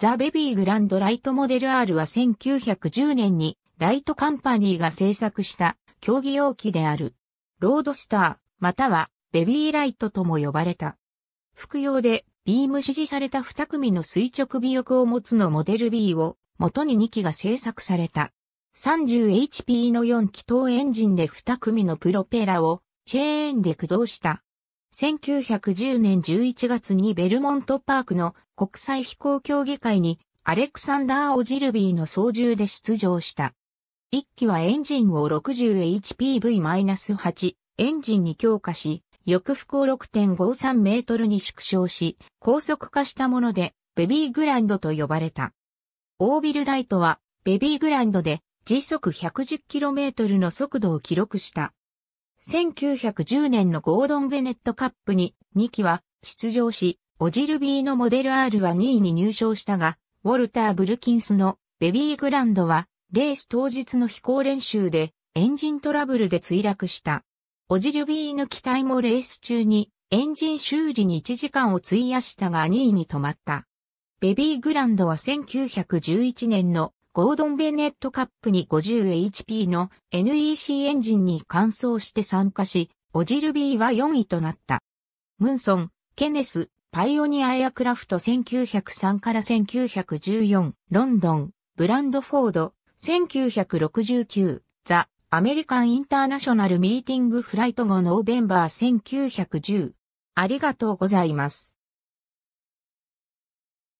ザ・ベビーグランドライトモデル R は1910年にライトカンパニーが制作した競技用機である。ロードスター、またはベビーライトとも呼ばれた。服用でビーム指示された2組の垂直尾翼を持つのモデル B を元に2機が製作された。30HP の4気筒エンジンで2組のプロペラをチェーンで駆動した1910年11月にベルモントパークの国際飛行競技会にアレクサンダー・オジルビーの操縦で出場した。1機はエンジンを 60HPV-8 エンジンに強化し、翼幅を6.53メートルに縮小し、高速化したものでベビーグランドと呼ばれた。オービルライトはベビーグランドで時速 110km の速度を記録した。1910年のゴードン・ベネットカップに2期は出場し、オジルビーのモデル R は2位に入賞したが、ウォルター・ブルキンスのベビーグランドは、レース当日の飛行練習でエンジントラブルで墜落した。オジルビーの機体もレース中にエンジン修理に1時間を費やしたが2位に止まった。ベビーグランドは1911年のゴードン・ベネットカップに 50HP の NEC エンジンに換装して参加し、オジルビーは4位となった。ムンソン、ケネス、パイオニアエアクラフト1903から1914、ロンドン、ブランドフォード、1969、ザ・アメリカン・インターナショナル・ミーティング・フライト後ノーベンバー1910。ありがとうございます。